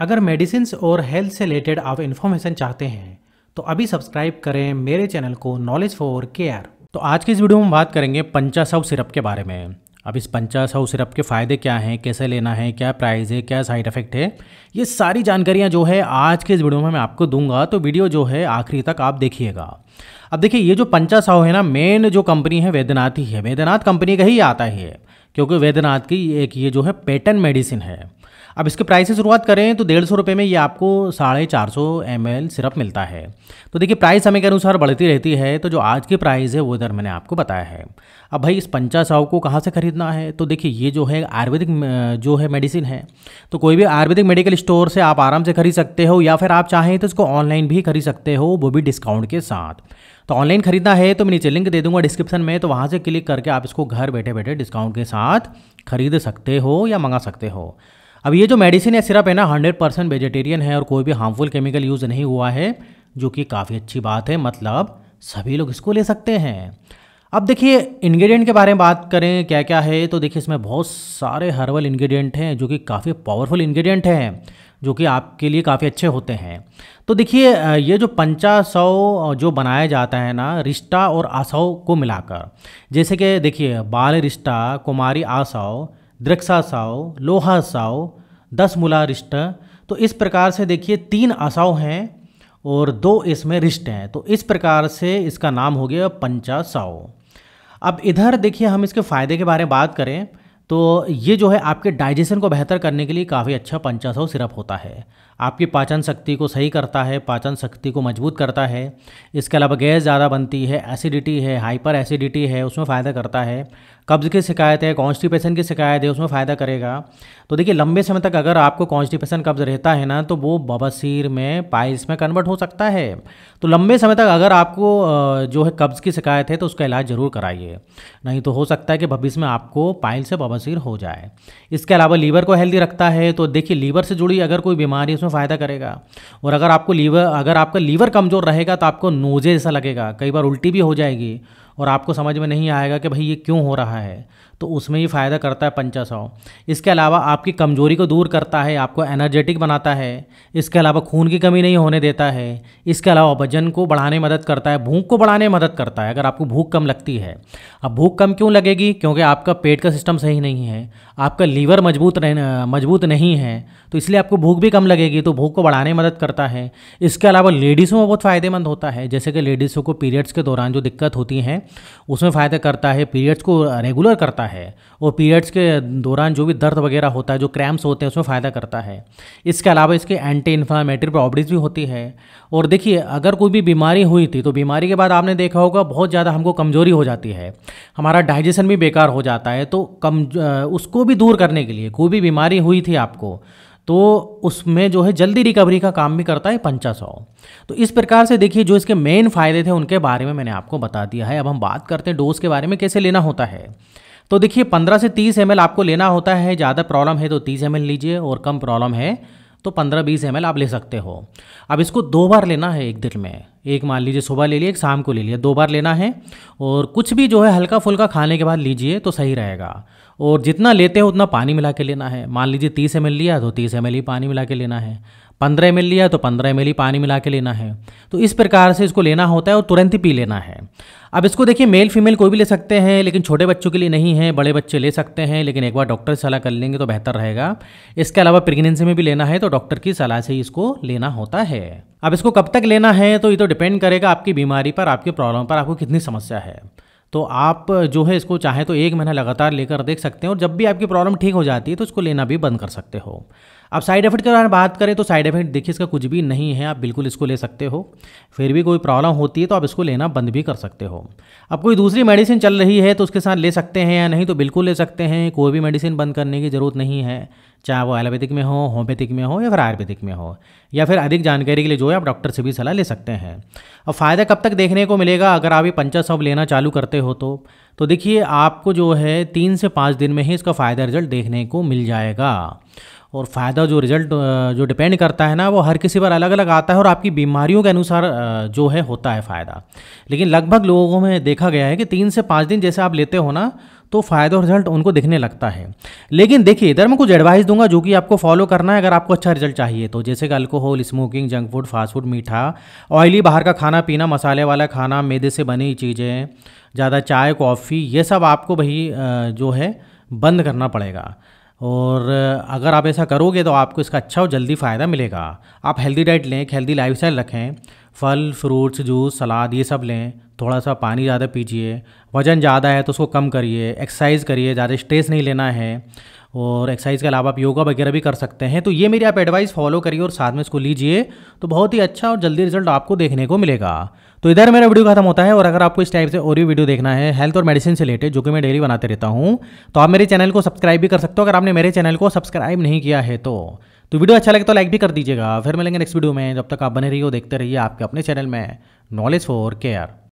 अगर मेडिसिन और हेल्थ से रिलेटेड आप इन्फॉर्मेशन चाहते हैं तो अभी सब्सक्राइब करें मेरे चैनल को नॉलेज फॉर केयर तो आज के इस वीडियो में बात करेंगे पंचासव सिरप के बारे में अब इस पंचासव सिरप के फ़ायदे क्या हैं कैसे लेना है क्या प्राइस है क्या साइड इफ़ेक्ट है ये सारी जानकारियाँ जो है आज के इस वीडियो में मैं आपको दूंगा तो वीडियो जो है आखिरी तक आप देखिएगा अब देखिए ये जो पंचासव है ना मेन जो कंपनी है वैद्यनाथ ही है वैद्यनाथ कंपनी का ही आता ही है क्योंकि वैद्यनाथ की एक ये जो है पेटर्न मेडिसिन है अब इसके प्राइस से शुरुआत करें तो डेढ़ सौ रुपये में ये आपको साढ़े चार सौ एम एल सिरप मिलता है तो देखिए प्राइस समय के अनुसार बढ़ती रहती है तो जो आज की प्राइस है वो इधर मैंने आपको बताया है अब भाई इस पंचा साव को कहाँ से खरीदना है तो देखिए ये जो है आयुर्वेदिक जो है मेडिसिन है तो कोई भी आयुर्वेदिक मेडिकल स्टोर से आप आराम से खरीद सकते हो या फिर आप चाहें तो इसको ऑनलाइन भी खरीद सकते हो वो भी डिस्काउंट के साथ तो ऑनलाइन खरीदना है तो मैं नीचे लिंक दे दूंगा डिस्क्रिप्शन में तो वहाँ से क्लिक करके आप इसको घर बैठे बैठे डिस्काउंट के साथ खरीद सकते हो या मंगा सकते हो अब ये जो मेडिसिन या सिरप है ना हंड्रेड परसेंट वेजिटेरियन है और कोई भी हार्मफुल केमिकल यूज़ नहीं हुआ है जो कि काफ़ी अच्छी बात है मतलब सभी लोग इसको ले सकते हैं अब देखिए इंग्रेडिएंट के बारे में बात करें क्या क्या है तो देखिए इसमें बहुत सारे हर्बल इंग्रेडिएंट हैं जो कि काफ़ी पावरफुल इंग्रेडिएंट हैं जो कि आपके लिए काफ़ी अच्छे होते हैं तो देखिए ये जो पंचा सौ जो बनाया जाता है ना रिश्ता और आसाओ को मिलाकर जैसे कि देखिए बाल रिश्ता कुमारी आसव दृक्षा साव लोहा साव दस मुला रिष्ट तो इस प्रकार से देखिए तीन असाव हैं और दो इसमें रिष्ट हैं तो इस प्रकार से इसका नाम हो गया पंचासाओ अब इधर देखिए हम इसके फ़ायदे के बारे में बात करें तो ये जो है आपके डाइजेशन को बेहतर करने के लिए काफ़ी अच्छा पंचासव सिरप होता है आपकी पाचन शक्ति को सही करता है पाचन शक्ति को मजबूत करता है इसके अलावा गैस ज़्यादा बनती है एसिडिटी है हाइपर एसिडिटी है उसमें फ़ायदा करता है कब्ज़ की शिकायत है कॉन्स्टिपेशन की शिकायत है उसमें फ़ायदा करेगा तो देखिए लंबे समय तक अगर आपको कॉन्स्टिपेशन कब्ज़ रहता है ना तो वो बबसीर में पाइल्स में कन्वर्ट हो सकता है तो लंबे समय तक अगर आपको जो है कब्ज़ की शिकायत है तो उसका इलाज ज़रूर कराइए नहीं तो हो सकता है कि भविष्य में आपको पाइल से बबसीर हो जाए इसके अलावा लीवर को हेल्दी रखता है तो देखिए लीवर से जुड़ी अगर कोई बीमारी उसमें फ़ायदा करेगा और अगर आपको लीवर अगर आपका लीवर कमज़ोर रहेगा तो आपको नोजे जैसा लगेगा कई बार उल्टी भी हो जाएगी और आपको समझ में नहीं आएगा कि भाई ये क्यों हो रहा है तो उसमें ही फ़ायदा करता है पंचा सौ इसके अलावा आपकी कमज़ोरी को दूर करता है आपको एनर्जेटिक बनाता है इसके अलावा खून की कमी नहीं होने देता है इसके अलावा वजन को बढ़ाने मदद करता है भूख को बढ़ाने में मदद करता है अगर आपको भूख कम लगती है अब भूख कम क्यों लगेगी क्योंकि आपका पेट का सिस्टम सही नहीं है आपका लीवर मजबूत मजबूत नहीं है तो इसलिए आपको भूख भी कम लगेगी तो भूख को बढ़ाने में मदद करता है इसके अलावा लेडीज़ों में बहुत फ़ायदेमंद होता है जैसे कि लेडीज़ों को पीरियड्स के दौरान जो दिक्कत होती हैं उसमें फ़ायदा करता है पीरियड्स को रेगुलर करता है और पीरियड्स के दौरान जो भी दर्द वगैरह होता है जो क्रैम्प्स होते हैं उसमें फ़ायदा करता है इसके अलावा इसके एंटी इन्फ्लामेटरी प्रॉपर्टीज़ भी होती है और देखिए अगर कोई भी बीमारी हुई थी तो बीमारी के बाद आपने देखा होगा बहुत ज़्यादा हमको कमज़ोरी हो जाती है हमारा डाइजेशन भी बेकार हो जाता है तो कम उसको भी दूर करने के लिए कोई भी बीमारी हुई थी आपको तो उसमें जो है जल्दी रिकवरी का काम भी करता है पंचा सौ तो इस प्रकार से देखिए जो इसके मेन फायदे थे उनके बारे में मैंने आपको बता दिया है अब हम बात करते हैं डोज के बारे में कैसे लेना होता है तो देखिए 15 से 30 एम आपको लेना होता है ज़्यादा प्रॉब्लम है तो 30 एम लीजिए और कम प्रॉब्लम है तो 15-20 एम आप ले सकते हो अब इसको दो बार लेना है एक दिन में एक मान लीजिए सुबह ले लिया एक शाम को ले लिया दो बार लेना है और कुछ भी जो है हल्का फुल्का खाने के बाद लीजिए तो सही रहेगा और जितना लेते हो उतना पानी मिला के लेना है मान लीजिए तीस एम लिया तो तीस एम ही पानी मिला के लेना है पंद्रह एम लिया तो पंद्रह एम ही पानी मिला के लेना है तो इस प्रकार से इसको लेना होता है और तुरंत ही पी लेना है अब इसको देखिए मेल फीमेल कोई भी ले सकते हैं लेकिन छोटे बच्चों के लिए नहीं है बड़े बच्चे ले सकते हैं लेकिन एक बार डॉक्टर से सलाह कर लेंगे तो बेहतर रहेगा इसके अलावा प्रेगनेंसी में भी लेना है तो डॉक्टर की सलाह से ही इसको लेना होता है अब इसको कब तक लेना है तो ये तो डिपेंड करेगा आपकी बीमारी पर आपकी प्रॉब्लम पर आपको कितनी समस्या है तो आप जो है इसको चाहे तो एक महीना लगातार लेकर देख सकते हैं और जब भी आपकी प्रॉब्लम ठीक हो जाती है तो इसको लेना भी बंद कर सकते हो अब साइड इफेक्ट के बारे में बात करें तो साइड इफेक्ट देखिए इसका कुछ भी नहीं है आप बिल्कुल इसको ले सकते हो फिर भी कोई प्रॉब्लम होती है तो आप इसको लेना बंद भी कर सकते हो अब कोई दूसरी मेडिसिन चल रही है तो उसके साथ ले सकते हैं या नहीं तो बिल्कुल ले सकते हैं कोई भी मेडिसिन बंद करने की ज़रूरत नहीं है चाहे वो एलोपैथिक में हो होम्योपैथिक में हो या फिर आयुर्वेदिक में हो या फिर अधिक जानकारी के लिए जो है आप डॉक्टर से भी सलाह ले सकते हैं अब फ़ायदा कब तक देखने को मिलेगा अगर आप ये पंचा सौंफ लेना चालू करते हो तो तो देखिए आपको जो है तीन से पाँच दिन में ही इसका फ़ायदा रिजल्ट देखने को मिल जाएगा और फ़ायदा जो रिजल्ट जो डिपेंड करता है ना वो हर किसी पर अलग अलग आता है और आपकी बीमारियों के अनुसार जो है होता है फ़ायदा लेकिन लगभग लोगों में देखा गया है कि तीन से पाँच दिन जैसे आप लेते हो ना तो फ़ायदा और रिजल्ट उनको दिखने लगता है लेकिन देखिए इधर मैं कुछ एडवाइस दूंगा जो कि आपको फॉलो करना है अगर आपको अच्छा रिजल्ट चाहिए तो जैसे कि alcohol smoking junk food fast food मीठा ऑयली बाहर का खाना पीना मसाले वाला खाना मैदे से बनी चीज़ें ज़्यादा चाय कॉफ़ी ये सब आपको भाई जो है बंद करना पड़ेगा और अगर आप ऐसा करोगे तो आपको इसका अच्छा और जल्दी फ़ायदा मिलेगा आप हेल्दी डाइट लें हेल्दी लाइफ रखें फल फ्रूट्स जूस सलाद ये सब लें थोड़ा सा पानी ज़्यादा पीजिए वज़न ज़्यादा है तो उसको कम करिए एक्सरसाइज करिए ज़्यादा स्ट्रेस नहीं लेना है और एक्सरसाइज के अलावा आप योगा वगैरह भी कर सकते हैं तो ये मेरी आप एडवाइस फॉलो करिए और साथ में इसको लीजिए तो बहुत ही अच्छा और जल्दी रिजल्ट आपको देखने को मिलेगा तो इधर मेरा वीडियो खत्म होता है और अगर आपको इस टाइप से और भी वीडियो देखना है हेल्थ और मेडिसिन से रिलेटेड जो कि मैं डेली बनाते रहता हूँ तो आप मेरे चैनल को सब्सक्राइब भी कर सकते हो अगर आपने मेरे चैनल को सब्सक्राइब नहीं किया है तो तो वीडियो अच्छा लगे तो लाइक भी कर दीजिएगा फिर मिलेंगे नेक्स्ट वीडियो में जब तक आप बने रहिए देखते रहिए आपके अपने चैनल में नॉलेज फॉर केयर